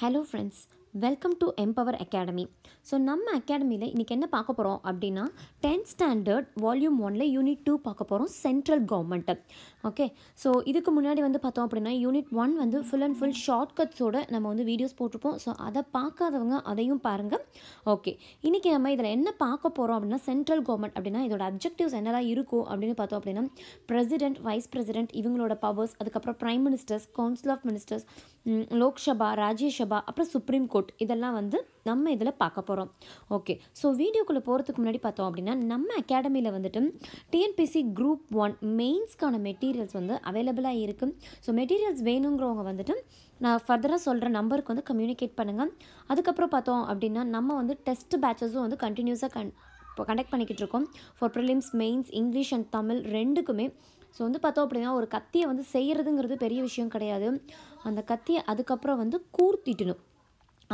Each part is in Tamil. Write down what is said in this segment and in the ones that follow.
hello friends welcome to Empower Academy so நம்ம அகாடமியில் இன்றைக்கி என்ன பார்க்க போகிறோம் அப்படின்னா டென்த் ஸ்டாண்டர்ட் வால்யூம் ஒனில் யூனிட் டூ பார்க்க போகிறோம் சென்ட்ரல் கவர்மெண்ட்டு ஓகே ஸோ இதுக்கு முன்னாடி வந்து பார்த்தோம் அப்படின்னா யூனிட் ஒன் வந்து ஃபுல் அண்ட் ஃபுல் ஷார்ட்கட்ஸோட நம்ம வந்து வீடியோஸ் போட்டிருப்போம் ஸோ அதை பார்க்காதவங்க அதையும் பாருங்கள் ஓகே இன்றைக்கி நம்ம இதில் என்ன பார்க்க போகிறோம் அப்படின்னா சென்ட்ரல் கவர்மெண்ட் அப்படின்னா இதோட அப்ஜெக்டிவ்ஸ் என்னதான் இருக்கும் அப்படின்னு பார்த்தோம் அப்படின்னா பிரசிடென்ட் வைஸ் பிரசிடென்ட் இவங்களோட பவர்ஸ் அதுக்கப்புறம் prime ministers council of ministers Lok Sabha Rajya Sabha அப்புறம் சுப்ரீம் கோர்ட் இதெல்லாம் வந்து நம்ம இதில் பார்க்க போகிறோம் ஓகே ஸோ வீடியோக்குள்ளே போகிறதுக்கு முன்னாடி பார்த்தோம் அப்படின்னா நம்ம அகாடமியில் வந்துட்டு டிஎன்பிசி குரூப் ஒன் மெயின்ஸ்க்கான மெட்டீரியல்ஸ் வந்து அவைலபிளாக இருக்குது ஸோ மெட்டீரியல்ஸ் வேணுங்கிறவங்க வந்துட்டு நான் ஃபர்தராக சொல்கிற நம்பருக்கு வந்து கம்யூனிகேட் பண்ணுங்கள் அதுக்கப்புறம் பார்த்தோம் அப்படின்னா நம்ம வந்து டெஸ்ட் பேட்சஸும் வந்து கண்டினியூஸாக கண் இப்போ கண்டக்ட் பண்ணிக்கிட்டு இருக்கோம் for prelims mains English and Tamil ரெண்டுக்குமே ஸோ வந்து பார்த்தோம் அப்படின்னா ஒரு கத்தியை வந்து செய்கிறதுங்கிறது பெரிய விஷயம் கிடையாது அந்த கத்தியை அதுக்கப்புறம் வந்து கூர்த்திட்டணும்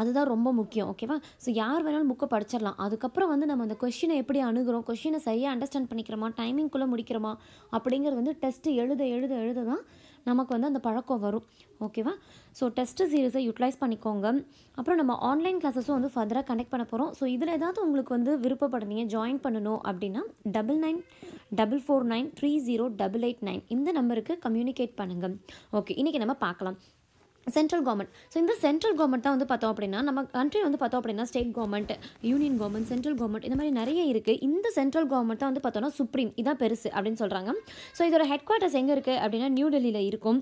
அதுதான் ரொம்ப முக்கியம் ஓகேவா ஸோ யார் வேணாலும் புக்கை படிச்சிடலாம் அதுக்கப்புறம் வந்து நம்ம அந்த கொஷினை எப்படி அணுகிறோம் கொஷினை சரியாக அண்டர்ஸ்டாண்ட் பண்ணிக்கிறோமா டைமிங்குள்ளே முடிக்கிறோமா அப்படிங்கிறது வந்து டெஸ்ட்டு எழுத எழுத எழுத தான் நமக்கு வந்து அந்த பழக்கம் வரும் ஓகேவா ஸோ டெஸ்ட்டு சீரீஸை யூட்டிலைஸ் பண்ணிக்கோங்க அப்புறம் நம்ம ஆன்லைன் கிளாஸஸும் வந்து ஃபர்தராக கனெக்ட் பண்ண போகிறோம் ஸோ இதில் ஏதாவது உங்களுக்கு வந்து விருப்பப்படுறீங்க ஜாயின் பண்ணணும் அப்படின்னா double nine double four nine three zero double eight nine இந்த நம்பருக்கு கம்யூனிகேட் பண்ணுங்கள் ஓகே இன்றைக்கி நம்ம பார்க்கலாம் சென்ட்ரல் கவர்மெண்ட் ஸோ இந்த சென்ட்ரல் கவர்மெண்ட் தான் வந்து பார்த்தோம் அப்படின்னா நம்ம கண்ட்ரி வந்து பார்த்தோம் அப்படின்னா state government union government central government இந்த மாதிரி நிறைய இருக்குது இந்த சென்ட்ரல் கவர்மெண்ட் தான் வந்து பார்த்தோம்னா சுப்ரீம் இதான் பெருசு அப்படின்னு சொல்கிறாங்க ஸோ இதோட ஹெட் குவார்ட்டர்ஸ் எங்கே இருக்குது அப்படின்னா நியூ டெல்லியில் இருக்கும்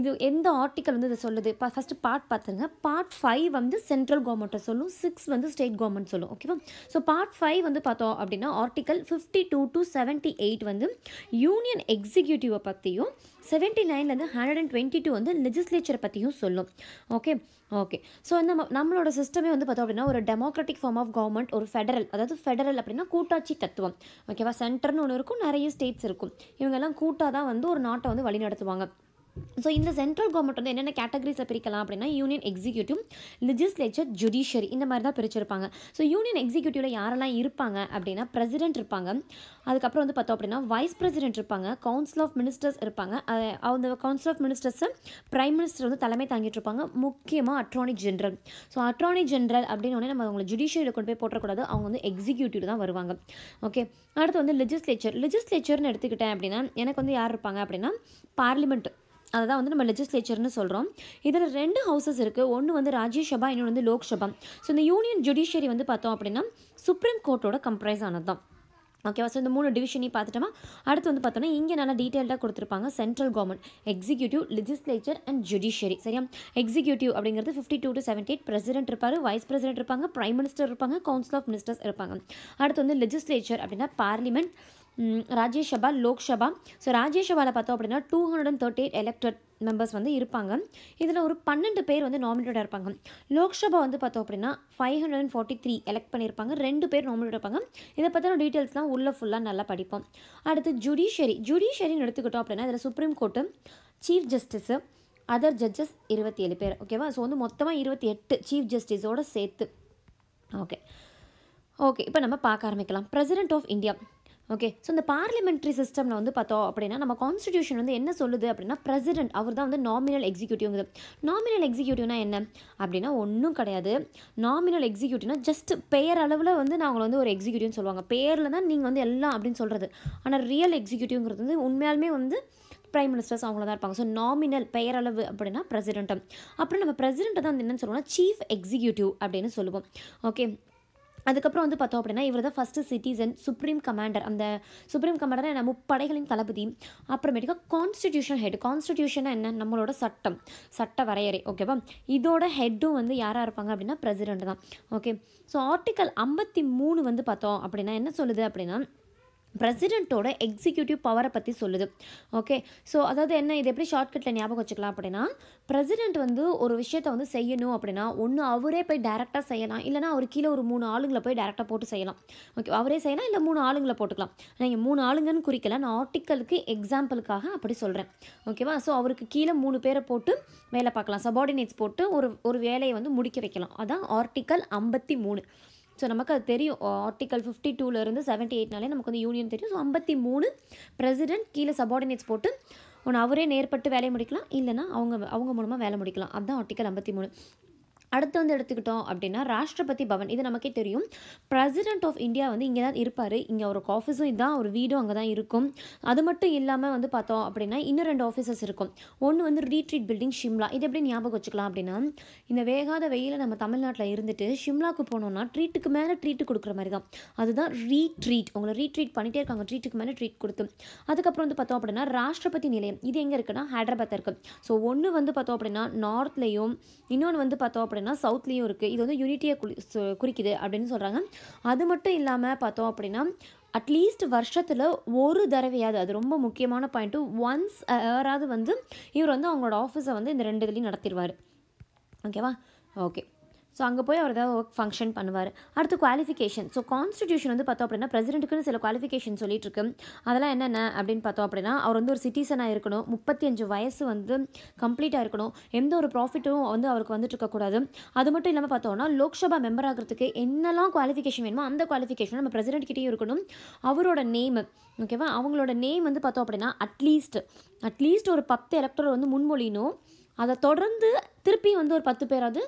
இது எந்த ஆர்டிக்கல் வந்து இதை சொல்லுது இப்போ ஃபஸ்ட்டு பார்ட் பார்த்துருங்க பார்ட் ஃபைவ் வந்து சென்ட்ரல் கவர்மெண்ட்டை சொல்லும் சிக்ஸ் வந்து ஸ்டேட் கவர்மெண்ட் சொல்லும் ஓகேவா ஸோ பார்ட் ஃபைவ் வந்து பார்த்தோம் அப்படின்னா article fifty two to seventy eight வந்து யூனியன் எக்ஸிக்யூட்டிவை பற்றியும் செவன்ட்டி நைன்லேருந்து ஹண்ட்ரட் அண்ட் டுவெண்ட்டி டூ வந்து லெஜிஸ்லேச்சரை பற்றியும் சொல்லும் ஓகே ஓகே ஸோ நம்ம நம்மளோட சிஸ்டமே வந்து பார்த்தோம் அப்படின்னா ஒரு டெமோக்ராட்டிக் ஃபார்ம் ஆஃப் கவர்மெண்ட் ஒரு ஃபெடரல் அதாவது ஃபெடரல் அப்படின்னா கூட்டாட்சி தத்துவம் ஓகேவா சென்டர்னு ஒன்று இருக்கும் நிறைய ஸ்டேட்ஸ் இருக்கும் இவங்கெல்லாம் கூட்டாக தான் வந்து ஒரு நாட்டை வந்து வழி நடத்துவாங்க ஸோ இந்த சென்ட்ரல் கவர்மெண்ட் வந்து என்னென்ன கேட்டகரிஸில் பிரிக்கலாம் அப்படின்னா யூனியன் எக்ஸிக்யூட்டிவ் லெஜிஸ்லேச்சர் ஜுடிஷியரி இந்த மாதிரி தான் பிரிச்சிருப்பாங்க ஸோ யூனியன் எக்ஸிக்யூட்டிவில் யாரெல்லாம் இருப்பாங்க அப்படின்னா பிரசிடென்ட் இருப்பாங்க அதுக்கப்புறம் வந்து பார்த்தோம் அப்படின்னா வைஸ் பிரசிடென்ட் இருப்பாங்க கவுன்சில் ஆஃப் மினிஸ்டர்ஸ் இருப்பாங்க அந்த council of ministers prime minister வந்து தலைமை தாங்கிட்டு இருப்பாங்க முக்கியமாக attorney general so attorney general அப்படின்னு உடனே நம்ம அவங்களை ஜுடிஷியரியில் கொண்டு போய் போட்டக்கூடாது அவங்க வந்து எக்ஸிக்யூட்டிவ் தான் வருவாங்க ஓகே அடுத்து வந்து லெஜிஸ்லேச்சர் லெஜிஸ்லேச்சர்னு எடுத்துக்கிட்டேன் அப்படின்னா எனக்கு வந்து யார் இருப்பாங்க அப்படின்னா பார்லிமெண்ட் அதை தான் வந்து நம்ம லெஜிஸ்லேச்சர்னு சொல்கிறோம் இதில் ரெண்டு ஹவுசஸ் இருக்குது ஒன்று வந்து ராஜ்யசபா இன்னொன்று வந்து லோக்சபா ஸோ இந்த யூனியன் ஜுடிஷியரி வந்து பார்த்தோம் அப்படின்னா சுப்ரீம் கோர்ட்டோட கம்ப்ரைஸ் ஆனது தான் ஓகேவா ஸோ இந்த மூணு டிவிஷனையும் பார்த்துட்டோமா அடுத்து வந்து பார்த்தோன்னா இங்கே நல்லா டீட்டெயில்டாக கொடுத்துருப்பாங்க central government executive legislature and judiciary சரியா எக்ஸிக்யூட்டிவ் அப்படிங்கிறது fifty two to seventy eight president இருப்பார் வைஸ் பிரசிடென்ட் இருப்பாங்க பிரைம் மினிஸ்டர் இருப்பாங்க கவுன்சில் ஆஃப் மினிஸ்டர்ஸ் இருப்பாங்க அடுத்து வந்து லெஜிஸ்லேச்சர் அப்படின்னா பார்லிமெண்ட் ராஜ்யசபா லோக்சபா ஸோ ராஜ்யசபாவில் பார்த்தோம் அப்படின்னா two hundred and thirty eight elected members வந்து இருப்பாங்க இதில் ஒரு பன்னெண்டு பேர் வந்து நாமினேட்டடாக இருப்பாங்க லோக்சபா வந்து பார்த்தோம் அப்படின்னா five hundred and forty three elect பண்ணியிருப்பாங்க ரெண்டு பேர் நாமினேட் இருப்பாங்க இதை பற்றின டீட்டெயில்ஸ்லாம் உள்ளே ஃபுல்லாக நல்லா படிப்போம் அடுத்து ஜுடிஷியரி ஜுடிஷியரின்னு எடுத்துக்கிட்டோம் அப்படின்னா இதில் supreme court chief justice other judges இருபத்தி ஏழு பேர் ஓகேவா ஸோ வந்து மொத்தமாக இருபத்தி எட்டு சீஃப் ஜஸ்டிஸோடு சேர்த்து ஓகே ஓகே இப்போ நம்ம பார்க்க ஆரம்பிக்கலாம் president of India okay so இந்த பார்லிமெண்ட்ரி சிஸ்டமில் வந்து பார்த்தோம் அப்படின்னா நம்ம கான்ஸ்டியூஷன் வந்து என்ன சொல்லுது அப்படின்னா பிரசிடென்ட் அவர் தான் வந்து நாமினல் எக்ஸிக்யூட்டிவ்ங்குது நாமினல் எக்ஸிக்யூட்டிவ்னா என்ன அப்படின்னா ஒன்றும் கிடையாது நாமினல் எக்ஸிக்யூட்டிவ்னா ஜஸ்ட் பெயர் அளவில் வந்து நாங்கள் வந்து ஒரு எக்ஸிக்யூட்டிவ்னு சொல்லுவாங்க பேரில் தான் நீங்கள் வந்து எல்லாம் அப்படின்னு சொல்கிறது ஆனால் ரியல் எக்ஸிக்யூட்டிவ்ங்கிறது வந்து உண்மையாலுமே வந்து பிரைம் மினிஸ்டர்ஸ் அவங்கள தான் இருப்பாங்க ஸோ நாமினல் பெயரளவு அப்படின்னா பிரசிடென்ட்டும் அப்புறம் நம்ம பிரசிடென்ட்டை தான் வந்து என்னென்னு சொல்லுவோம்னா சீஃப் எக்ஸிக்யூட்டிவ் அப்படின்னு சொல்லுவோம் ஓகே அதுக்கப்புறம் வந்து பார்த்தோம் அப்படின்னா இவர் தான் ஃபஸ்ட்டு சிட்டிசன் சுப்ரீம் கமாண்டர் அந்த சுப்ரீம் கமாண்டர் நம்ம முப்படைகளின் தளபதி அப்புறமேட்டுக்கா கான்ஸ்டிடியூஷன் ஹெட் கான்ஸ்டிடியூஷனாக என்ன நம்மளோட சட்டம் சட்ட வரையறை ஓகேவா இதோட ஹெட்டும் வந்து யாராக இருப்பாங்க அப்படின்னா பிரசிடென்ட் தான் ஓகே ஸோ ஆர்டிக்கல் ஐம்பத்தி மூணு வந்து பார்த்தோம் அப்படின்னா என்ன சொல்லுது அப்படின்னா பிரசிடெண்ட்டோட எக்ஸிக்யூட்டிவ் பவரை பற்றி சொல்லுது ஓகே ஸோ அதாவது என்ன இது எப்படி ஷார்ட்கட்டில் ஞாபகம் வச்சுக்கலாம் அப்படின்னா பிரசிடென்ட் வந்து ஒரு விஷயத்தை வந்து செய்யணும் அப்படின்னா ஒன்று அவரே போய் டேரெக்டாக செய்யலாம் இல்லைனா அவர் கீழே ஒரு மூணு ஆளுங்களை போய் டேரெக்டாக போட்டு செய்யலாம் ஓகே அவரே செய்யலாம் இல்லை மூணு ஆளுங்களை போட்டுக்கலாம் நீங்கள் மூணு ஆளுங்கன்னு குறிக்கல நான் ஆர்டிக்கலுக்கு எக்ஸாம்பிளுக்காக அப்படி சொல்கிறேன் ஓகேவா ஸோ அவருக்கு கீழே மூணு பேரை போட்டு வேலை பார்க்கலாம் சபார்டினேட்ஸ் போட்டு ஒரு ஒரு வேலையை வந்து முடிக்க வைக்கலாம் அதான் ஆர்டிக்கல் ஐம்பத்தி மூணு ஸோ நமக்கு அது தெரியும் ஆர்டிக்கல் ஃபிஃப்டி டூலேருந்து செவன்ட்டி எயிட்னாலே நமக்கு வந்து யூனியன் தெரியும் ஸோ ஐம்பத்தி மூணு பிரசிடென்ட் கீழே சபார்டினேட்ஸ் போட்டு ஒன்று அவரே நேர்பட்டு வேலையை முடிக்கலாம் இல்லைனா அவங்க அவங்க மூலமாக வேலை முடிக்கலாம் அதுதான் ஆர்டிக்கல் ஐம்பத்தி மூணு அடுத்து வந்து எடுத்துக்கிட்டோம் அப்படின்னா ராஷ்டிரபதி பவன் இது நமக்கே தெரியும் பிரசிடென்ட் ஆஃப் இந்தியா வந்து இங்கே தான் இருப்பார் இங்கே ஒரு ஆஃபீஸும் இதுதான் ஒரு வீடும் அங்கே தான் இருக்கும் அது மட்டும் இல்லாமல் வந்து பார்த்தோம் அப்படின்னா இன்னும் ரெண்டு ஆஃபீஸஸ் இருக்கும் ஒன்று வந்து ரீட்ரீட் பில்டிங் ஷிம்லா இது எப்படி ஞாபகம் வச்சுக்கலாம் அப்படின்னா இந்த வேகாத வெயில நம்ம தமிழ்நாட்டில் இருந்துட்டு ஷிம்லாவுக்கு போனோம்னா ட்ரீட்டுக்கு மேலே ட்ரீட்டு கொடுக்குற மாதிரி தான் அதுதான் ரீட்ரீட் உங்களை ரீட்ரீட் பண்ணிகிட்டே இருக்காங்க ட்ரீட்டுக்கு மேலே ட்ரீட் கொடுத்து அதுக்கப்புறம் வந்து பார்த்தோம் அப்படின்னா ராஷ்டிரபதி நிலையம் இது எங்கே இருக்குன்னா ஹைதராபாத் இருக்குது ஸோ ஒன்று வந்து பார்த்தோம் அப்படின்னா நார்த்லேயும் இன்னொன்று வந்து பார்த்தோம் அப்படின்னா சவுத்லேயும் இருக்குது இது வந்து யூனிட்டியை குறிக்குது அப்படின்னு சொல்கிறாங்க அது மட்டும் இல்லாமல் பார்த்தோம் அப்படின்னா அட்லீஸ்ட் வருஷத்தில் ஒரு தடவையாவது அது ரொம்ப முக்கியமான பாயிண்ட்டு ஒன்ஸ் யாராவது வந்து இவர் வந்து அவங்களோட ஆஃபீஸை வந்து இந்த ரெண்டு இதுலேயும் நடத்திடுவார் ஓகேவா ஓகே ஸோ அங்கே போய் அவர் ஏதாவது ஒர்க் ஃபங்க்ஷன் பண்ணுவார் அடுத்து குவாலிஃபிகேஷன் ஸோ கான்ஸ்டியூஷன் வந்து பார்த்தோம் அப்படின்னா பிரசிடென்ட்டுக்குன்னு சில குவாலிஃபிகேஷன் சொல்லிட்டு இருக்கு அதெல்லாம் என்னென்ன அப்படின்னு பார்த்தோம் அப்படின்னா அவர் வந்து ஒரு சிட்டிசனாக இருக்கணும் முப்பத்தி அஞ்சு வயசு வந்து கம்ப்ளீட்டாக இருக்கணும் எந்த ஒரு ப்ராஃபிட்டும் வந்து அவருக்கு வந்துட்டு இருக்கக்கூடாது அது மட்டும் இல்லாமல் பார்த்தோம்னா லோக்சபா மெம்பர் ஆகிறதுக்கு என்னெல்லாம் குவாலிஃபிகேஷன் வேணுமோ அந்த குவாலிஃபிகேஷன் நம்ம பிரசிடென்ட் கிட்டேயும் இருக்கணும் அவரோட நேம் ஓகேவா அவங்களோட நேம் வந்து பார்த்தோம் அப்படின்னா அட்லீஸ்ட் அட்லீஸ்ட் ஒரு பத்து எலக்டர் வந்து முன்மொழியணும் அதை தொடர்ந்து திருப்பி வந்து ஒரு பத்து பேராவது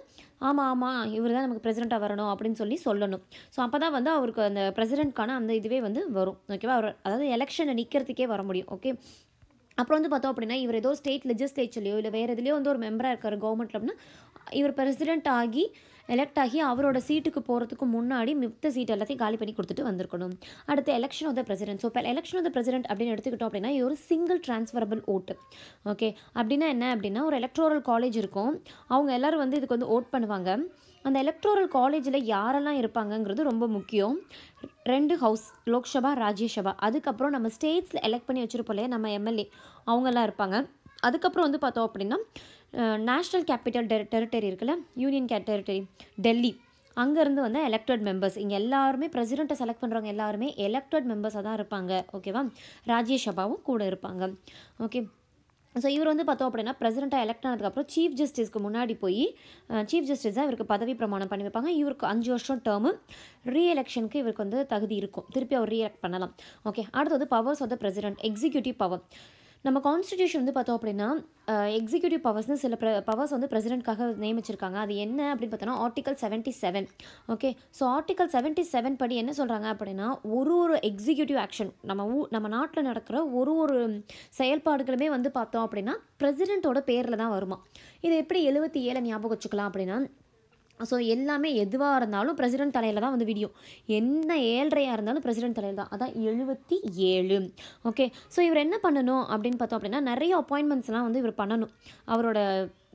ஆமாம் ஆமாம் இவர் தான் நமக்கு பிரசிடெண்ட்டாக வரணும் அப்படின்னு சொல்லி சொல்லணும் ஸோ அப்போ தான் வந்து அவருக்கு அந்த பிரசிடெண்ட்கான அந்த இதுவே வந்து வரும் ஓகேவா அவர் அதாவது எலெக்ஷனை நிற்கிறதுக்கே வர முடியும் ஓகே அப்புறம் வந்து பார்த்தோம் அப்படின்னா இவர் ஏதோ ஸ்டேட் லெஜிஸ்லேச்சர்லையோ இல்லை வேறு எதுலேயோ வந்து ஒரு மெம்பராக இருக்கார் கவர்மெண்ட்டில் அப்படின்னா இவர் பிரசிடெண்ட் ஆகி எலெக்ட் ஆகி அவரோட சீட்டுக்கு போகிறதுக்கு முன்னாடி மித்த சீட் எல்லாத்தையும் காலி பண்ணி கொடுத்துட்டு வந்திருக்கணும் அடுத்து election of the president so இப்போ எலெக்ஷன் ஆஃப் த பிரசிடென்ட் அப்படின்னு எடுத்துக்கிட்டோம் அப்படின்னா இது ஒரு சிங்கிள் ட்ரான்ஸ்ஃபரபிள் ஓட்டு ஓகே அப்படின்னா என்ன அப்படின்னா ஒரு எலக்ட்ரோரல் காலேஜ் இருக்கும் அவங்க எல்லோரும் வந்து இதுக்கு வந்து ஓட் பண்ணுவாங்க அந்த எலக்ட்ரோரல் காலேஜில் யாரெல்லாம் இருப்பாங்கங்கிறது ரொம்ப முக்கியம் ரெண்டு ஹவுஸ் லோக்சபா ராஜ்யசபா அதுக்கப்புறம் நம்ம ஸ்டேட்ஸில் எலெக்ட் பண்ணி வச்சுருப்போம் இல்லையா நம்ம எம்எல்ஏ அவங்கெல்லாம் இருப்பாங்க அதுக்கப்புறம் வந்து பார்த்தோம் அப்படின்னா நேஷ்னல் கேபிட்டல் டெ டெரிட்டரி இருக்குல்ல யூனியன் கே டெரிட்டரி டெல்லி அங்கேருந்து வந்து எலெக்டட் மெம்பர்ஸ் இங்கே எல்லாருமே ப்ரெசிடெண்ட்டை செலக்ட் பண்ணுறவங்க எல்லாருமே எலெக்டட் மெம்பர்ஸாக தான் இருப்பாங்க ஓகேவா ராஜ்யசபாவும் கூட இருப்பாங்க ஓகே ஸோ இவர் வந்து பார்த்தோம் அப்படின்னா பிரசிடெண்ட்டாக எலெக்ட் ஆனதுக்கப்புறம் சீஃப் ஜஸ்டிஸ்க்கு முன்னாடி போய் சீஃப் ஜஸ்டிஸ் தான் இவருக்கு பதவி பிரமாணம் பண்ணி வைப்பாங்க இவருக்கு அஞ்சு வருஷம் டேர்மு ரீஎலெக்ஷனுக்கு இவருக்கு வந்து தகுதி இருக்கும் திருப்பி அவர் ரீஎலெக்ட் பண்ணலாம் ஓகே அடுத்தது powers of the president executive power நம்ம கான்ஸ்டியூஷன் வந்து பார்த்தோம் அப்படின்னா எக்ஸிக்யூட்டிவ் பவர்ஸ்னு சில ப்ர பவர்ஸ் வந்து பிரசிடென்ட்காக நியமிச்சிருக்காங்க அது என்ன அப்படின்னு பார்த்தோன்னா article seventy seven okay so article seventy seven படி என்ன சொல்கிறாங்க அப்படின்னா ஒரு ஒரு எக்ஸிக்யூட்டிவ் ஆக்ஷன் நம்ம ஊ நம்ம நாட்டில் நடக்கிற ஒரு ஒரு செயல்பாடுகளுமே வந்து பார்த்தோம் அப்படின்னா பிரசிடென்ட்டோட பேரில் தான் வருமா இது எப்படி எழுபத்தி ஏழை ஞாபகம் வச்சுக்கலாம் அப்படின்னா ஸோ எல்லாமே எதுவாக இருந்தாலும் பிரசிடென்ட் தலையில் தான் வந்து விடியும் என்ன ஏழ்றையாக இருந்தாலும் பிரசிடென்ட் தலையில் தான் அதான் எழுபத்தி ஏழு ஓகே ஸோ இவர் என்ன பண்ணணும் அப்படின்னு பார்த்தோம் அப்படின்னா நிறைய அப்பாயின்மெண்ட்ஸ்லாம் வந்து இவர் பண்ணணும் அவரோட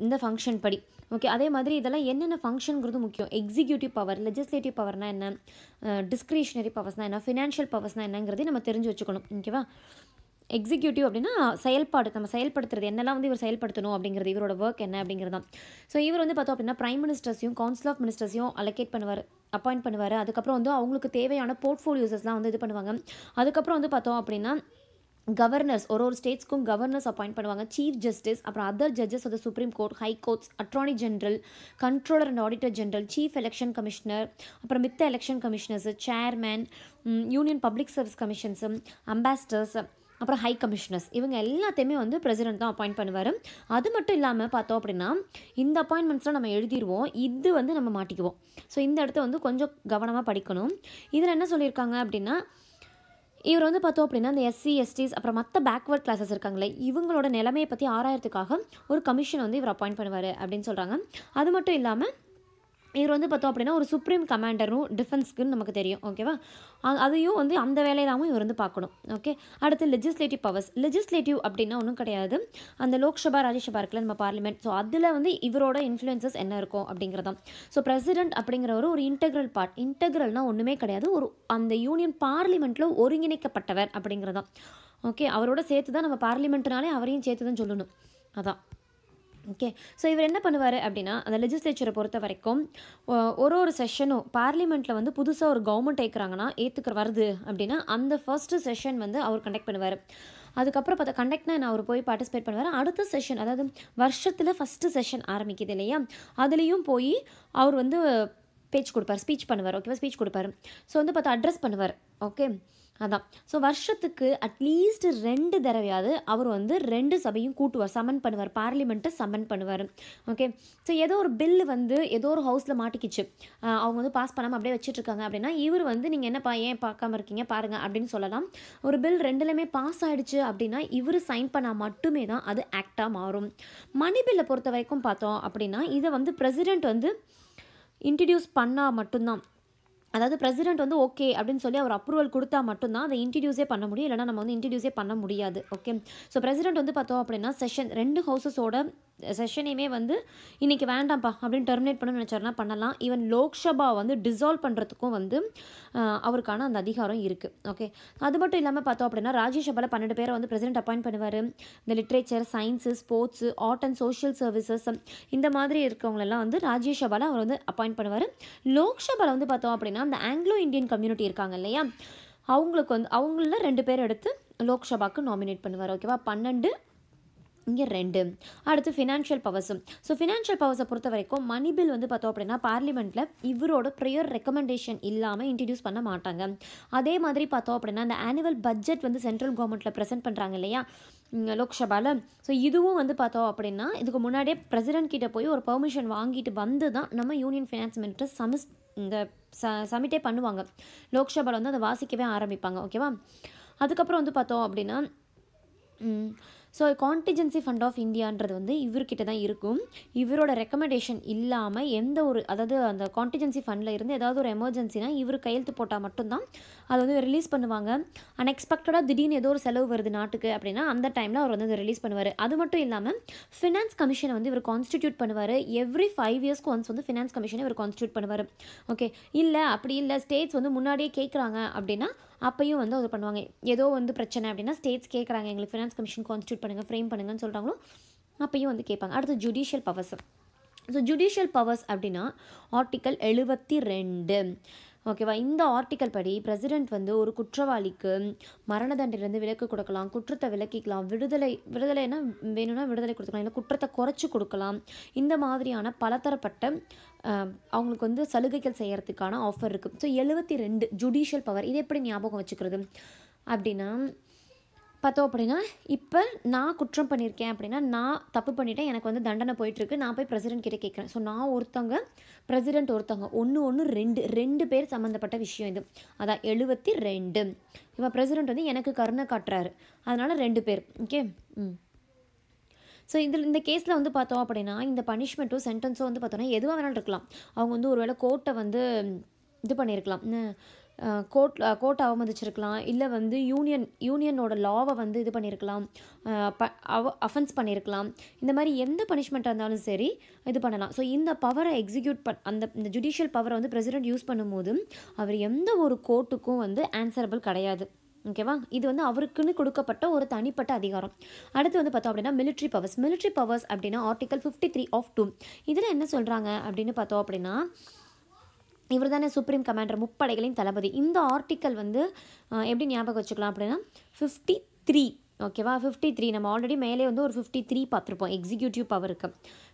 இந்த ஃபங்க்ஷன் படி ஓகே அதே மாதிரி இதெல்லாம் என்னென்ன ஃபங்க்ஷனுங்கிறது முக்கியம் எக்ஸிக்யூட்டிவ் பவர் லெஜிஸ்லேட்டிவ் பவர்னால் என்ன டிஸ்கிரிஷனரி பவர்ஸ்னால் என்ன ஃபினான்ஷியல் பவர்ஸ்னால் என்னங்கிறதையும் நம்ம தெரிஞ்சு வச்சுக்கணும் ஓகேவா எக்ஸிக்யூட்டிவ் அப்படின்னா செயல்பாடு நம்ம செயல்படுத்துறது என்னெல்லாம் வந்து இவர் செயல்படுத்தணும் அப்படிங்கிறது இவரோட ஒர்க் என்ன அப்படிங்கிறது தான் ஸோ இவர் வந்து பார்த்தோம் அப்படின்னா பிரைம் மினிஸ்டர்ஸையும் கவுன்சில் ஆஃப் மினிஸ்டர்ஸையும் அலோகேட் பண்ணுவார் அப்பாயிண்ட் பண்ணுவார் அதுக்கப்புறம் வந்து அவங்களுக்கு தேவையான போர்ட்ஃபோலியோஸஸ்லாம் வந்து இது பண்ணுவாங்க அதுக்கப்புறம் வந்து பார்த்தோம் அப்படின்னா கவர்னர்ஸ் ஒரு ஒரு ஸ்டேட்ஸ்க்கும் கவர்னர்ஸ் அப்பாயிண்ட் பண்ணுவாங்க சீஃப் ஜஸ்டிஸ் அப்புறம் other judges of the supreme court high courts attorney general controller and auditor general chief election commissioner அப்புறம் மித்த election commissioners chairman union public service commissions ambassadors அப்புறம் ஹை கமிஷனர்ஸ் இவங்க எல்லாத்தையுமே வந்து பிரசிடென்ட் தான் அப்பாயிண்ட் பண்ணுவார் அது மட்டும் இல்லாமல் பார்த்தோம் அப்படின்னா இந்த அப்பாயின்மெண்ட்ஸ்லாம் நம்ம எழுதிடுவோம் இது வந்து நம்ம மாட்டிக்குவோம் ஸோ இந்த இடத்த வந்து கொஞ்சம் கவனமாக படிக்கணும் இதில் என்ன சொல்லியிருக்காங்க அப்படின்னா இவர் வந்து பார்த்தோம் அப்படின்னா இந்த எஸ்சி எஸ்டிஸ் அப்புறம் மற்ற பேக்வர்ட் கிளாஸஸ் இருக்காங்களே இவங்களோட நிலைமையை பற்றி ஆறாயிரத்துக்காக ஒரு கமிஷன் வந்து இவர் அப்பாயிண்ட் பண்ணுவார் அப்படின்னு சொல்கிறாங்க அது மட்டும் இல்லாமல் இவர் வந்து பார்த்தோம் அப்படின்னா ஒரு சுப்ரீம் கமாண்டரும் டிஃபென்ஸ்க்குன்னு நமக்கு தெரியும் ஓகேவா அதையும் வந்து அந்த வேலையிலாமும் இவர் வந்து பார்க்கணும் ஓகே அடுத்து லெஜிஸ்லேட்டிவ் பவர்ஸ் லெஜிஸ்லேட்டிவ் அப்படின்னா ஒன்றும் கிடையாது அந்த லோக்சபா ராஜ்யசபா இருக்குல்ல நம்ம பார்லிமெண்ட் ஸோ அதில் வந்து இவரோட இன்ஃப்ளூயன்சஸ் என்ன இருக்கும் அப்படிங்கிறதான் ஸோ பிரசிடென்ட் அப்படிங்கிறவர் ஒரு இன்டெக்ரல் பார்ட் இன்டெக்ரல்னால் ஒன்றுமே கிடையாது ஒரு அந்த யூனியன் பார்லிமெண்ட்டில் ஒருங்கிணைக்கப்பட்டவர் அப்படிங்கிறதான் ஓகே அவரோட சேர்த்து தான் நம்ம பார்லிமெண்ட்னாலே அவரையும் சேர்த்து தான் சொல்லணும் அதான் ஓகே ஸோ இவர் என்ன பண்ணுவார் அப்படின்னா அந்த லெஜிஸ்லேச்சரை பொறுத்த வரைக்கும் ஒரு ஒரு செஷனும் பார்லிமெண்ட்டில் வந்து புதுசாக ஒரு கவர்மெண்ட் ஏற்கிறாங்கன்னா ஏற்றுக்கிற வருது அப்படின்னா அந்த ஃபஸ்ட்டு செஷன் வந்து அவர் கண்டக்ட் பண்ணுவார் அதுக்கப்புறம் பார்த்தா கண்டக்ட்னா நான் அவர் போய் பார்ட்டிசிபேட் பண்ணுவார் அடுத்த செஷன் அதாவது வருஷத்தில் ஃபஸ்ட்டு செஷன் ஆரம்பிக்குது இல்லையா அதுலேயும் போய் அவர் வந்து பேச்சு கொடுப்பார் ஸ்பீச் பண்ணுவார் ஓகேவா ஸ்பீச் கொடுப்பார் ஸோ வந்து பார்த்தா அட்ரஸ் பண்ணுவார் ஓகே அதான் ஸோ வருஷத்துக்கு அட்லீஸ்ட் ரெண்டு தடவையாவது அவர் வந்து ரெண்டு சபையும் கூட்டுவார் சமன் பண்ணுவார் பார்லிமெண்ட்டை சமன் பண்ணுவார் ஓகே ஸோ ஏதோ ஒரு பில் வந்து ஏதோ ஒரு ஹவுஸில் மாட்டிக்கிச்சு அவங்க வந்து பாஸ் பண்ணாமல் அப்படியே வச்சுட்ருக்காங்க அப்படின்னா இவர் வந்து நீங்கள் என்னப்பா ஏன் பார்க்காம இருக்கீங்க பாருங்கள் அப்படின்னு சொல்லலாம் ஒரு பில் ரெண்டுலேயுமே பாஸ் ஆகிடுச்சு அப்படின்னா இவர் சைன் பண்ணால் மட்டுமே தான் அது ஆக்டாக மாறும் மணி பில்லை பொறுத்த வரைக்கும் பார்த்தோம் அப்படின்னா இதை வந்து ப்ரெசிடென்ட் வந்து இன்ட்ரடியூஸ் பண்ணால் மட்டும்தான் அதாவது பிரசிடென்ட் வந்து ஓகே அப்படின்னு சொல்லி அவர் அப்ரூவல் கொடுத்தா மட்டும்தான் அதை இன்ட்ரடியூஸே பண்ண முடியும் இல்லைனா நம்ம வந்து இன்ட்ரடியூஸே பண்ண முடியாது ஓகே ஸோ பிரசிடென்ட் வந்து பார்த்தோம் அப்படின்னா செஷன் ரெண்டு ஹவுசஸோட செஷனையுமே வந்து இன்றைக்கி வேண்டாம்ப்பா அப்படின்னு டெர்மினேட் பண்ண நினச்சாருன்னா பண்ணலாம் ஈவன் லோக்சபா வந்து டிசால்வ் பண்ணுறதுக்கும் வந்து அவருக்கான அந்த அதிகாரம் இருக்குது ஓகே அது மட்டும் இல்லாமல் பார்த்தோம் அப்படின்னா ராஜ்யசபாவில் பன்னெண்டு பேரை வந்து பிரசிடென்ட் அப்பாயிண்ட் பண்ணுவார் இந்த literature science sports art and social services இந்த மாதிரி இருக்கவங்களெல்லாம் வந்து ராஜ்யசபாவில் அவர் வந்து அப்பாயிண்ட் பண்ணுவார் லோக்சபாவில் வந்து பார்த்தோம் அப்படின்னா அந்த ஆங்கிலோ இந்தியன் கம்யூனிட்டி இருக்காங்க இல்லையா அவங்களுக்கு வந்து அவங்கள ரெண்டு பேர் எடுத்து லோக்சபாவுக்கு நாமினேட் பண்ணுவார் ஓகேவா பன்னெண்டு இங்கே ரெண்டு அடுத்து ஃபினான்ஷியல் பவர்ஸும் ஸோ ஃபினான்ஷியல் பவர்ஸை பொறுத்த வரைக்கும் மணி பில் வந்து பார்த்தோம் அப்படின்னா பார்லிமெண்ட்டில் இவரோட ப்ரையர் ரெக்கமெண்டேஷன் இல்லாமல் இன்ட்ரடியூஸ் பண்ண மாட்டாங்க அதே மாதிரி பார்த்தோம் அப்படின்னா அந்த ஆனுவல் பட்ஜெட் வந்து சென்ட்ரல் கவர்மெண்ட்டில் ப்ரெசென்ட் பண்ணுறாங்க இல்லையா லோக்சபாவில் ஸோ இதுவும் வந்து பார்த்தோம் அப்படின்னா இதுக்கு முன்னாடியே பிரசிடென்ட் கிட்டே போய் ஒரு பெர்மிஷன் வாங்கிட்டு வந்து தான் நம்ம யூனியன் ஃபினான்ஸ் மினிஸ்டர் சமிஸ் இந்த ச சமிட்டே பண்ணுவாங்க லோக்சபாவில் வந்து அதை வாசிக்கவே ஆரம்பிப்பாங்க ஓகேவா அதுக்கப்புறம் வந்து பார்த்தோம் அப்படின்னா ஸோ கான்டிஜென்சி ஃபண்ட் ஆஃப் இந்தியான்றது வந்து இவர்கிட்ட தான் இருக்கும் இவரோட ரெக்கமெண்டேஷன் இல்லாமல் எந்த ஒரு அதாவது அந்த கான்டிஜென்சி ஃபண்டில் இருந்து ஏதாவது ஒரு எமர்ஜென்சினா இவர் கையெழுத்து போட்டால் மட்டும்தான் அதை வந்து ரிலீஸ் பண்ணுவாங்க அன்எக்ஸ்பெக்டடாக திடீர்னு ஏதோ ஒரு செலவு வருது நாட்டுக்கு அப்படின்னா அந்த டைமில் அவர் வந்து ரிலீஸ் பண்ணுவார் அது மட்டும் இல்லாமல் ஃபினான்ஸ் கமிஷனை வந்து இவர் கான்ஸ்டிடியூட் பண்ணுவார் எவ்ரி ஃபைவ் இயர்ஸ்க்கு ஒன்ஸ் வந்து ஃபினான்ஸ் கமிஷனை இவர் கான்ஸ்டியூட் பண்ணுவார் ஓகே இல்லை அப்படி இல்லை ஸ்டேட்ஸ் வந்து முன்னாடியே கேட்குறாங்க அப்படின்னா அப்பையும் வந்து அது பண்ணுவாங்க ஏதோ வந்து பிரச்சனை அப்படின்னா ஸ்டேட்ஸ் கேட்குறாங்க எங்களுக்கு ஃபினான்ஸ் கமிஷன் கான்ஸ்டியூட் பண்ணுங்கள் ஃப்ரேம் பண்ணுங்கன்னு சொல்கிறாங்களோ அப்பையும் வந்து கேட்பாங்க அடுத்து judicial powers so judicial powers அப்படின்னா ஆர்டிக்கல் எழுபத்தி ரெண்டு ஓகேவா இந்த ஆர்டிக்கல் படி பிரசிடென்ட் வந்து ஒரு குற்றவாளிக்கு மரண தண்டிலிருந்து விலக்கு கொடுக்கலாம் குற்றத்தை விலக்கிக்கலாம் விடுதலை என்ன வேணும்னா விடுதலை கொடுத்துக்கலாம் இல்லை குற்றத்தை குறைச்சி கொடுக்கலாம் இந்த மாதிரியான பலதரப்பட்ட அவங்களுக்கு வந்து சலுகைகள் செய்கிறதுக்கான ஆஃபர் இருக்குது ஸோ எழுபத்தி ரெண்டு ஜுடிஷியல் பவர் இது எப்படி ஞாபகம் வச்சுக்கிறது அப்படின்னா பார்த்தோம் அப்படின்னா இப்போ நான் குற்றம் பண்ணியிருக்கேன் அப்படின்னா நான் தப்பு பண்ணிவிட்டேன் எனக்கு வந்து தண்டனை போயிட்டுருக்கு நான் போய் பிரசிடென்ட் கிட்டே கேட்குறேன் ஸோ நான் ஒருத்தவங்க பிரசிடென்ட் ஒருத்தவங்க ஒன்று ஒன்று ரெண்டு ரெண்டு பேர் சம்மந்தப்பட்ட விஷயம் இது அதான் எழுபத்தி ரெண்டு இப்போ பிரசிடென்ட் வந்து எனக்கு கருணை காட்டுறாரு அதனால் ரெண்டு பேர் ஓகே ம் ஸோ இதில் இந்த கேஸில் வந்து பார்த்தோம் அப்படின்னா இந்த பனிஷ்மெண்ட்டும் சென்டென்ஸும் வந்து பார்த்தோன்னா எதுவாக வேணாலும் இருக்கலாம் அவங்க வந்து ஒருவேளை கோர்ட்டை வந்து இது பண்ணியிருக்கலாம் கோர்ட் கோர்ட் அவமதிச்சிருக்கலாம் இல்லை வந்து யூனியன் யூனியனோட லாவை வந்து இது பண்ணியிருக்கலாம் ப அவ அஃபென்ஸ் பண்ணியிருக்கலாம் இந்த மாதிரி எந்த பனிஷ்மெண்ட்டாக இருந்தாலும் சரி இது பண்ணலாம் ஸோ இந்த பவரை எக்ஸிக்யூட் ப அந்த இந்த ஜுடிஷியல் பவரை வந்து ப்ரெசிடென்ட் யூஸ் பண்ணும்போது அவர் எந்த ஒரு கோர்ட்டுக்கும் வந்து ஆன்சரபிள் கிடையாது ஓகேவா இது வந்து அவருக்குன்னு கொடுக்கப்பட்ட ஒரு தனிப்பட்ட அதிகாரம் அடுத்து வந்து பார்த்தோம் அப்படின்னா மிலிட்ரி பவர்ஸ் மிலிட்ரி பவர்ஸ் அப்படின்னா article fifty three of two இதில் என்ன சொல்கிறாங்க அப்படின்னு பார்த்தோம் அப்படின்னா இவர் தானே சுப்ரீம் கமாண்டர் முப்படைகளின் தளபதி இந்த ஆர்டிக்கல் வந்து எப்படி ஞாபகம் வச்சுக்கலாம் அப்படின்னா ஃபிஃப்டி த்ரீ ஓகேவா ஃபிஃப்டி த்ரீ நம்ம ஆல்ரெடி மேலே வந்து ஒரு ஃபிஃப்டி த்ரீ பார்த்துருப்போம் எக்ஸிக்யூட்டிவ் பவருக்கு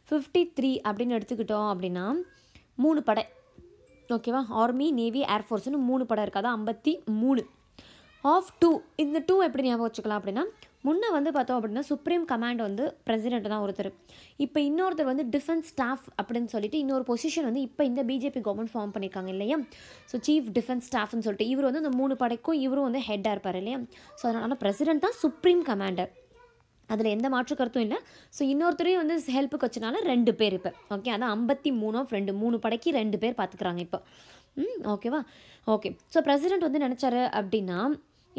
ஃபிஃப்டி த்ரீ அப்படின்னு எடுத்துக்கிட்டோம் அப்படின்னா மூணு படை ஓகேவா ஆர்மி நேவி ஏர்ஃபோர்ஸ்னு மூணு படம் இருக்காது ஐம்பத்தி மூணு ஆஃப் டூ இந்த டூ எப்படி ஞாபகம் வச்சுக்கலாம் அப்படின்னா முன்னே வந்து பார்த்தோம் அப்படின்னா சுப்ரீம் கமாண்ட் வந்து பிரசிடென்ட் தான் ஒருத்தர் இப்போ இன்னொருத்தர் வந்து டிஃபென்ஸ் ஸ்டாஃப் அப்படின்னு சொல்லிட்டு இன்னொரு பொசிஷன் வந்து இப்போ இந்த பிஜேபி கவர்மெண்ட் ஃபார்ம் பண்ணியிருக்காங்க இல்லையா ஸோ சீஃப் டிஃபென்ஸ் ஸ்டாஃப்னு சொல்லிட்டு இவர் வந்து இந்த மூணு படைக்கும் இவரும் வந்து ஹெட்டாக இருப்பார் இல்லையா ஸோ அதனால் பிரசிடென்ட் தான் சுப்ரீம் கமாண்டர் அதில் எந்த மாற்று கருத்தும் இல்லை ஸோ இன்னொருத்தரையும் வந்து ஹெல்ப்புக்கு வச்சனால ரெண்டு பேர் இப்போ ஓகே அதான் ஐம்பத்தி மூணோ ரெண்டு மூணு படைக்கு ரெண்டு பேர் பார்த்துக்குறாங்க இப்போ ம் ஓகேவா ஓகே ஸோ பிரசிடெண்ட் வந்து நினச்சாரு அப்படின்னா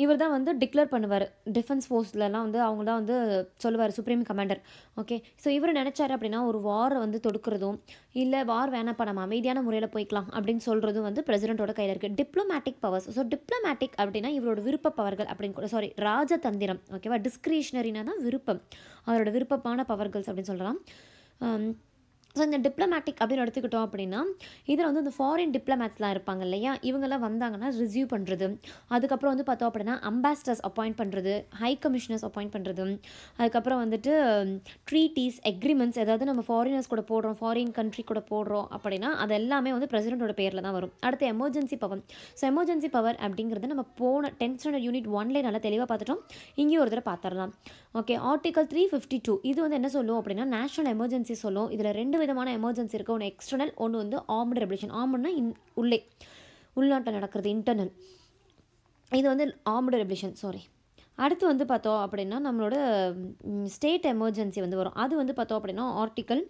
இவர் தான் வந்து டிக்ளேர் பண்ணுவார் டிஃபென்ஸ் ஃபோர்ஸ்லலாம் வந்து அவங்க தான் வந்து சொல்லுவார் சுப்ரீம் கமாண்டர் ஓகே ஸோ இவர் நினச்சார் அப்படின்னா ஒரு வாரை வந்து தொடுக்கிறதும் இல்லை வார் வேணாப்பா நம்ம அமைதியான முறையில் போய்க்கலாம் அப்படின்னு சொல்கிறதும் வந்து பிரசிடென்ட்டோட கையில் இருக்குது டிப்ளமேட்டிக் பவர்ஸ் ஸோ டிப்ளமேட்டிக் அப்படின்னா இவரோட விருப்ப பவர்கள் அப்படின்னு கூட சாரி ராஜதந்திரம் ஓகேவா டிஸ்கிரிஷனரினா தான் விருப்பம் அவரோட விருப்பமான பவர்கள்ஸ் அப்படின்னு சொல்கிறான் um, ஸோ இந்த டிப்ளமேட்டிக் அப்படின்னு எடுத்துக்கிட்டோம் அப்படின்னா இதில் வந்து இந்த ஃபாரின் டிப்ளமேட்ஸ்லாம் இருப்பாங்க இல்லையா இவங்கெல்லாம் வந்தாங்கன்னா ரிசீவ் பண்ணுறது அதுக்கப்புறம் வந்து பார்த்தோம் அப்படின்னா அம்பாசிடர்ஸ் அப்பாயிண்ட் பண்ணுறது ஹை கமிஷனர்ஸ் அப்பாயிண்ட் பண்ணுறது அதுக்கப்புறம் வந்துட்டு ட்ரீட்டிஸ் எக்ரிமெண்ட்ஸ் ஏதாவது நம்ம ஃபாரினர்ஸ் கூட போடுறோம் ஃபாரின் கண்ட்ரி கூட போடுறோம் அப்படின்னா அது எல்லாமே வந்து பிரசிடென்ட்டோட பேரில் தான் வரும் அடுத்து emergency power so emergency power அப்படிங்கிறது நம்ம போன டென்த் ஸ்டாண்டர்ட் யூனிட் ஒன்லேயே நல்லா தெளிவாக பார்த்துட்டோம் இங்கேயும் ஒரு தடவை பார்த்துடலாம் okay article three fifty two இது வந்து என்ன சொல்லும் அப்படின்னா நேஷனல் எமர்ஜென்சி சொல்லும் இதில் ரெண்டு விதமான எமர்ஜென்சி இருக்குது ஒன்று எக்ஸ்டர்னல் ஒன்று வந்து ஆம்டு ரெவல்யூஷன் ஆம்டுனா இன் உள்ளே உள்நாட்டில் நடக்கிறது இன்டர்னல் இது வந்து ஆம்டு ரெவல்யூஷன் சாரி அடுத்து வந்து பார்த்தோம் அப்படின்னா நம்மளோட ஸ்டேட் எமர்ஜென்சி வந்து வரும் அது வந்து பார்த்தோம் அப்படின்னா article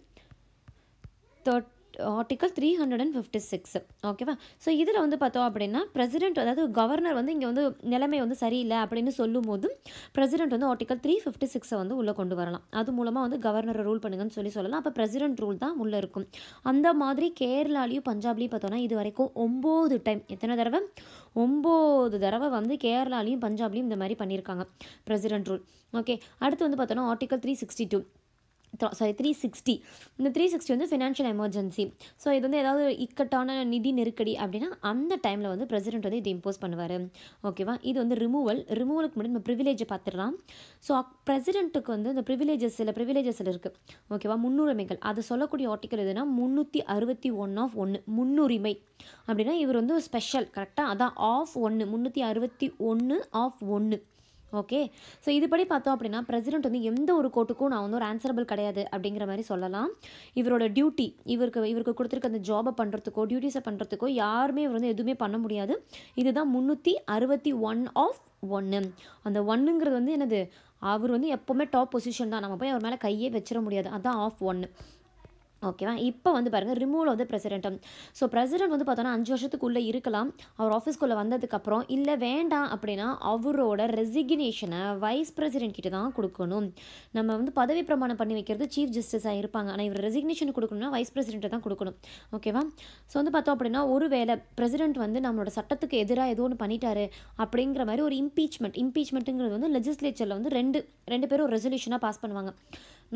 third article three hundred and fifty six ஓகேவா ஸோ இதில் வந்து பார்த்தோம் அப்படின்னா பிரசிடென்ட் அதாவது கவர்னர் வந்து இங்கே வந்து நிலைமை வந்து சரியில்லை அப்படின்னு சொல்லும் போது பிரசிடென்ட் வந்து ஆர்டிக்கல் த்ரீ ஃபிஃப்டி சிக்ஸை வந்து உள்ளே கொண்டு வரலாம் அது மூலமாக வந்து கவர்னரை ரூல் பண்ணுங்கன்னு சொல்லி சொல்லலாம் அப்போ பிரசிடென்ட் ரூல் தான் உள்ளே இருக்கும் அந்த மாதிரி கேரளாலையும் பஞ்சாப்லேயும் பார்த்தோன்னா இது வரைக்கும் ஒம்பது டைம் எத்தனை தடவை ஒம்பது தடவை வந்து கேரளாலையும் பஞ்சாப்லேயும் இந்த மாதிரி பண்ணியிருக்காங்க பிரசிடென்ட் ரூல் ஓகே அடுத்து வந்து பார்த்தோன்னா article three sixty two sorry three sixty இந்த த்ரீ சிக்ஸ்டி வந்து ஃபினான்ஷியல் எமர்ஜென்சி ஸோ இது வந்து ஏதாவது இக்கட்டான நிதி நெருக்கடி அப்படின்னா அந்த டைமில் வந்து பிரசிடென்ட் வந்து இது இம்போஸ் பண்ணுவார் ஓகேவா இது வந்து ரிமூவல் ரிமூவலுக்கு முன்னாடி நம்ம ப்ரிவிலேஜை பார்த்துடலாம் ஸோ பிரசிடென்ட்டுக்கு வந்து இந்த ப்ரிவிலேஜஸ் சில ப்ரிவிலேஜஸ் இருக்குது ஓகேவா முன்னுரிமைகள் அது சொல்லக்கூடிய ஆர்டிக்கல் எதுனா முந்நூற்றி அறுபத்தி ஒன் ஆஃப் ஒன்று முன்னுரிமை அப்படின்னா இவர் வந்து ஸ்பெஷல் கரெக்டாக அதான் ஆஃப் ஒன்று முந்நூற்றி அறுபத்தி ஒன்று ஆஃப் ஒன்று ஓகே ஸோ இதுபடி பார்த்தோம் அப்படின்னா பிரசிடண்ட் வந்து எந்த ஒரு கோர்ட்டுக்கும் நான் வந்து ஒரு ஆன்சரபிள் கிடையாது அப்படிங்கிற மாதிரி சொல்லலாம் இவரோட டியூட்டி இவருக்கு இவருக்கு கொடுத்துருக்க அந்த ஜாபை பண்ணுறதுக்கோ டியூட்டிஸை பண்ணுறதுக்கோ யாருமே இவர் வந்து எதுவுமே பண்ண முடியாது இதுதான் முந்நூற்றி அறுபத்தி ஒன் ஆஃப் ஒன்று அந்த ஒன்றுங்கிறது வந்து என்னது அவர் வந்து எப்போவுமே டாப் பொசிஷன் தான் நம்ம போய் அவர் மேலே கையே வச்சிட முடியாது அதுதான் ஆஃப் ஒன்று ஓகேவா இப்போ வந்து பாருங்கள் ரிமூவல் வந்து பிரசிடென்ட்டும் ஸோ பிரசிடென்ட் வந்து பார்த்தோன்னா அஞ்சு வருஷத்துக்குள்ளே இருக்கலாம் அவர் ஆஃபீஸ்க்குள்ளே வந்ததுக்கப்புறம் இல்லை வேண்டாம் அப்படின்னா அவரோட ரெசிக்னேஷனை வைஸ் பிரசிடென்ட் கிட்ட தான் கொடுக்கணும் நம்ம வந்து பதவி பிரமாணம் பண்ணி வைக்கிறது சீஃப் ஜஸ்டிஸாக இருப்பாங்க ஆனால் இவர் ரெசிக்னேஷன் கொடுக்கணும்னா வைஸ் பிரசிடென்ட்டை தான் கொடுக்கணும் ஓகேவா ஸோ வந்து பார்த்தோம் அப்படின்னா ஒரு வேளை பிரசிடென்ட் வந்து நம்மளோட சட்டத்துக்கு எதிராக ஏதோ ஒன்று பண்ணிட்டாரு அப்படிங்கிற மாதிரி ஒரு இம்பீச்மெண்ட் இம்பீச்மெண்ட்டுங்கிறது வந்து லெஜிஸ்லேச்சரில் வந்து ரெண்டு ரெண்டு பேரும் ரெசல்யூஷனாக பாஸ் பண்ணுவாங்க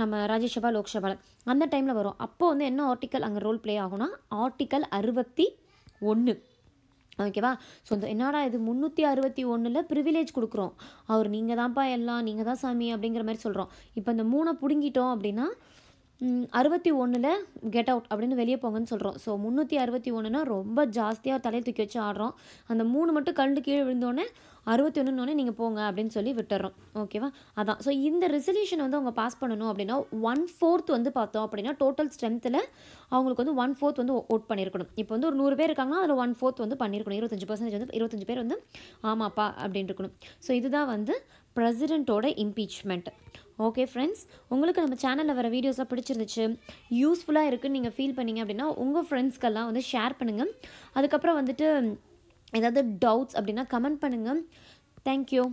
நம்ம ராஜ்யசபா லோக்சபாவில் அந்த டைமில் வரும் அப்போது வந்து என்ன ஆர்டிக்கல் அங்கே ரோல் ப்ளே ஆகும்னா ஆர்டிக்கல் அறுபத்தி ஒன்று ஓகேவா ஸோ இந்த என்னடா இது முந்நூற்றி அறுபத்தி ஒன்றில் ப்ரிவிலேஜ் கொடுக்குறோம் அவர் நீங்கள் தான்ப்பா எல்லாம் நீங்கள் தான் சாமி அப்படிங்கிற மாதிரி சொல்கிறோம் இப்போ இந்த மூணை பிடுங்கிட்டோம் அப்படின்னா அறுபத்தி ஒன்றில் கெட் அவுட் அப்படின்னு வெளியே போங்கன்னு சொல்கிறோம் ஸோ முந்நூற்றி அறுபத்தி ஒன்றுனா ரொம்ப ஜாஸ்தியாக தலையை தூக்கி வச்சு ஆடுறோம் அந்த மூணு மட்டும் கண்டு கீழே விழுந்தோடனே அறுபத்தி ஒன்றுனோடனே நீங்கள் போங்க அப்படின்னு சொல்லி விட்டுறோம் ஓகேவா அதான் ஸோ இந்த ரெசல்யூஷன் வந்து அவங்க பாஸ் பண்ணணும் அப்படின்னா ஒன் ஃபோர்த் வந்து பார்த்தோம் அப்படின்னா டோட்டல் ஸ்ட்ரென்த்தில் அவங்களுக்கு வந்து ஒன் ஃபோர்த் வந்து ஓட் பண்ணியிருக்கணும் இப்போ வந்து ஒரு நூறு பேர் இருக்காங்கன்னா அதில் ஒன் ஃபோர்த் வந்து பண்ணியிருக்கணும் இருபத்தஞ்சு பர்சன்டேஜ் வந்து இருபத்தஞ்சு பேர் வந்து ஆமாப்பா அப்படின்னு இருக்கணும் ஸோ இதுதான் வந்து ப்ரெசிடெண்ட்டோட இம்பீச்மெண்ட் ஓகே ஃப்ரெண்ட்ஸ் உங்களுக்கு நம்ம சேனலில் வர வீடியோஸாக பிடிச்சிருந்துச்சு யூஸ்ஃபுல்லாக இருக்குதுன்னு நீங்கள் ஃபீல் பண்ணிங்க அப்படின்னா உங்கள் ஃப்ரெண்ட்ஸ்க்கெல்லாம் வந்து ஷேர் பண்ணுங்கள் அதுக்கப்புறம் வந்துட்டு ஏதாவது டவுட்ஸ் அப்படின்னா கமெண்ட் பண்ணுங்கள் தேங்க்யூ